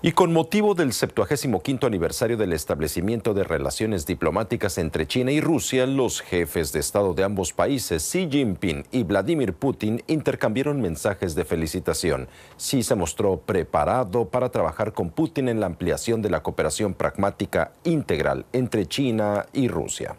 Y con motivo del 75 aniversario del establecimiento de relaciones diplomáticas entre China y Rusia, los jefes de Estado de ambos países, Xi Jinping y Vladimir Putin, intercambiaron mensajes de felicitación. Xi se mostró preparado para trabajar con Putin en la ampliación de la cooperación pragmática integral entre China y Rusia.